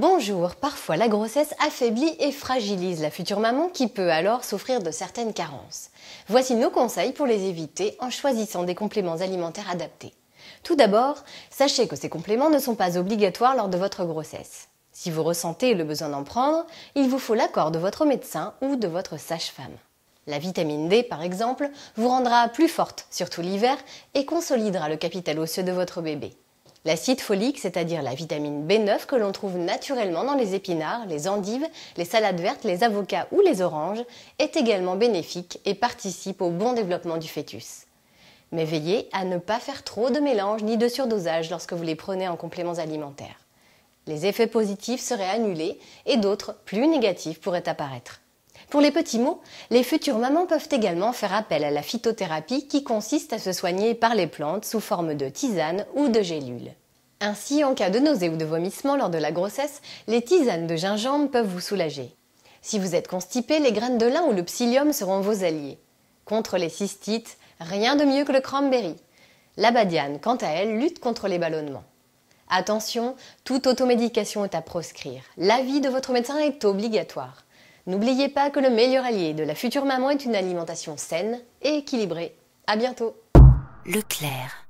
Bonjour, parfois la grossesse affaiblit et fragilise la future maman qui peut alors souffrir de certaines carences. Voici nos conseils pour les éviter en choisissant des compléments alimentaires adaptés. Tout d'abord, sachez que ces compléments ne sont pas obligatoires lors de votre grossesse. Si vous ressentez le besoin d'en prendre, il vous faut l'accord de votre médecin ou de votre sage-femme. La vitamine D, par exemple, vous rendra plus forte, surtout l'hiver, et consolidera le capital osseux de votre bébé. L'acide folique, c'est-à-dire la vitamine B9 que l'on trouve naturellement dans les épinards, les endives, les salades vertes, les avocats ou les oranges, est également bénéfique et participe au bon développement du fœtus. Mais veillez à ne pas faire trop de mélange ni de surdosage lorsque vous les prenez en compléments alimentaires. Les effets positifs seraient annulés et d'autres, plus négatifs, pourraient apparaître. Pour les petits mots, les futures mamans peuvent également faire appel à la phytothérapie qui consiste à se soigner par les plantes sous forme de tisane ou de gélules. Ainsi, en cas de nausée ou de vomissement lors de la grossesse, les tisanes de gingembre peuvent vous soulager. Si vous êtes constipé, les graines de lin ou le psyllium seront vos alliés. Contre les cystites, rien de mieux que le cranberry. La badiane, quant à elle, lutte contre les ballonnements. Attention, toute automédication est à proscrire. L'avis de votre médecin est obligatoire. N'oubliez pas que le meilleur allié de la future maman est une alimentation saine et équilibrée. À bientôt. Leclerc.